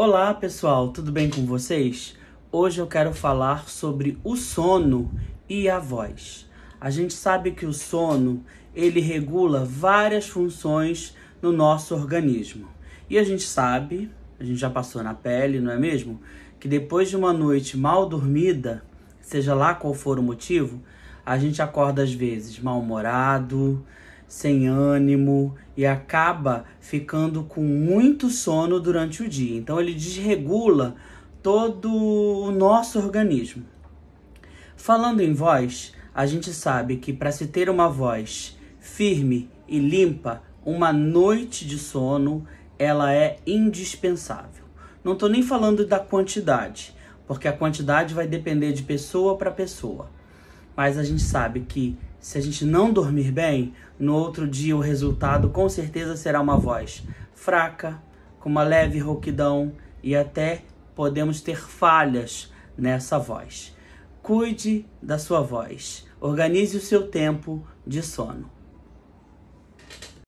Olá pessoal, tudo bem com vocês? Hoje eu quero falar sobre o sono e a voz. A gente sabe que o sono ele regula várias funções no nosso organismo. E a gente sabe, a gente já passou na pele, não é mesmo? Que depois de uma noite mal dormida, seja lá qual for o motivo, a gente acorda às vezes mal-humorado, sem ânimo e acaba ficando com muito sono durante o dia. Então ele desregula todo o nosso organismo. Falando em voz, a gente sabe que para se ter uma voz firme e limpa, uma noite de sono ela é indispensável. Não estou nem falando da quantidade, porque a quantidade vai depender de pessoa para pessoa. Mas a gente sabe que se a gente não dormir bem, no outro dia o resultado com certeza será uma voz fraca, com uma leve rouquidão e até podemos ter falhas nessa voz. Cuide da sua voz, organize o seu tempo de sono.